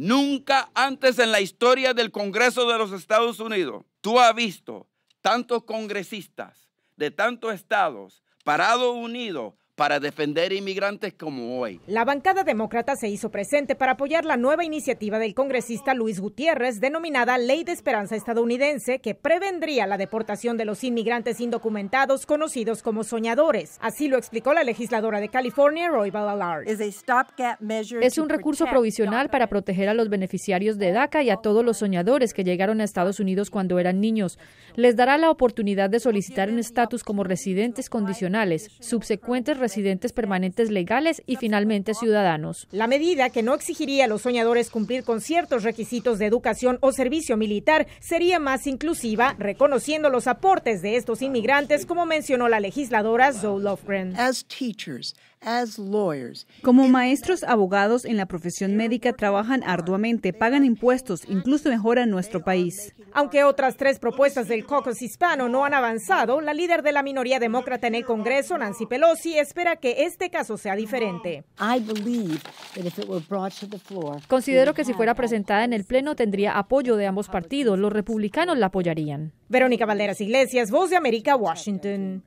Nunca antes en la historia del Congreso de los Estados Unidos tú has visto tantos congresistas de tantos estados parados unidos para defender inmigrantes como hoy. La bancada demócrata se hizo presente para apoyar la nueva iniciativa del congresista Luis Gutiérrez denominada Ley de Esperanza Estadounidense que prevendría la deportación de los inmigrantes indocumentados conocidos como soñadores. Así lo explicó la legisladora de California, Roy Ballard. Es un recurso provisional para proteger a los beneficiarios de DACA y a todos los soñadores que llegaron a Estados Unidos cuando eran niños. Les dará la oportunidad de solicitar un estatus como residentes condicionales, subsecuentes residentes permanentes legales y finalmente ciudadanos. La medida que no exigiría a los soñadores cumplir con ciertos requisitos de educación o servicio militar sería más inclusiva, reconociendo los aportes de estos inmigrantes, como mencionó la legisladora Zoe Lofgren. Como maestros, abogados en la profesión médica trabajan arduamente, pagan impuestos, incluso mejoran nuestro país. Aunque otras tres propuestas del caucus hispano no han avanzado, la líder de la minoría demócrata en el Congreso, Nancy Pelosi, espera espera que este caso sea diferente. Considero que si fuera presentada en el Pleno tendría apoyo de ambos partidos. Los republicanos la apoyarían. Verónica Valderas Iglesias, Voz de América, Washington.